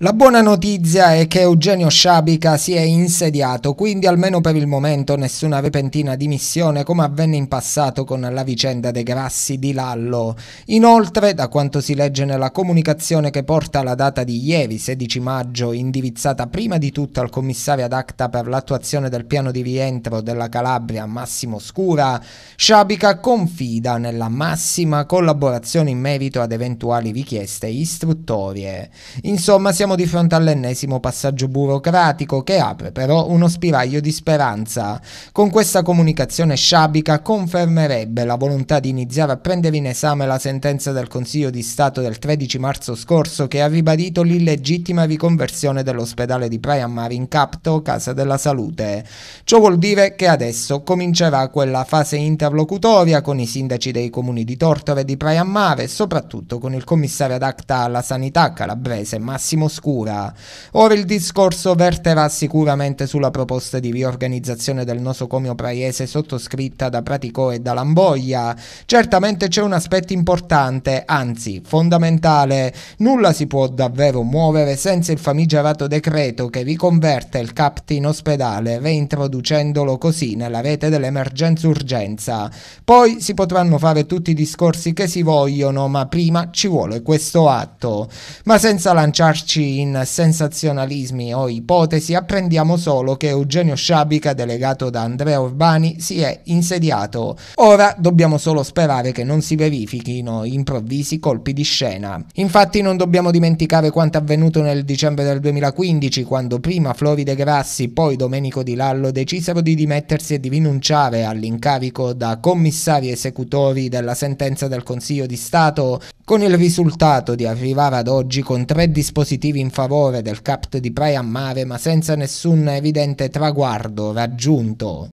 La buona notizia è che Eugenio Sciabica si è insediato, quindi almeno per il momento nessuna repentina dimissione come avvenne in passato con la vicenda dei Grassi di Lallo. Inoltre, da quanto si legge nella comunicazione che porta la data di ieri, 16 maggio, indirizzata prima di tutto al commissario ad acta per l'attuazione del piano di rientro della Calabria Massimo Scura, Sciabica confida nella massima collaborazione in merito ad eventuali richieste istruttorie. Insomma, siamo siamo di fronte all'ennesimo passaggio burocratico che apre però uno spiraglio di speranza. Con questa comunicazione sciabica confermerebbe la volontà di iniziare a prendere in esame la sentenza del Consiglio di Stato del 13 marzo scorso che ha ribadito l'illegittima riconversione dell'ospedale di Praia Mare in capto Casa della Salute. Ciò vuol dire che adesso comincerà quella fase interlocutoria con i sindaci dei comuni di Tortore e di Praia Mare e soprattutto con il commissario ad acta alla sanità calabrese Massimo oscura. Ora il discorso verterà sicuramente sulla proposta di riorganizzazione del nosocomio praiese sottoscritta da Praticò e da Lamboglia. Certamente c'è un aspetto importante, anzi fondamentale. Nulla si può davvero muovere senza il famigerato decreto che riconverte il CAPT in ospedale, reintroducendolo così nella rete dell'emergenza-urgenza. Poi si potranno fare tutti i discorsi che si vogliono, ma prima ci vuole questo atto. Ma senza lanciarci perderci in sensazionalismi o ipotesi, apprendiamo solo che Eugenio Sciabica, delegato da Andrea Urbani, si è insediato. Ora dobbiamo solo sperare che non si verifichino improvvisi colpi di scena. Infatti non dobbiamo dimenticare quanto avvenuto nel dicembre del 2015, quando prima Floride Grassi, poi Domenico Di Lallo decisero di dimettersi e di rinunciare all'incarico da commissari esecutori della sentenza del Consiglio di Stato con il risultato di arrivare ad oggi con tre dispositivi in favore del CAPT di prey mare ma senza nessun evidente traguardo raggiunto.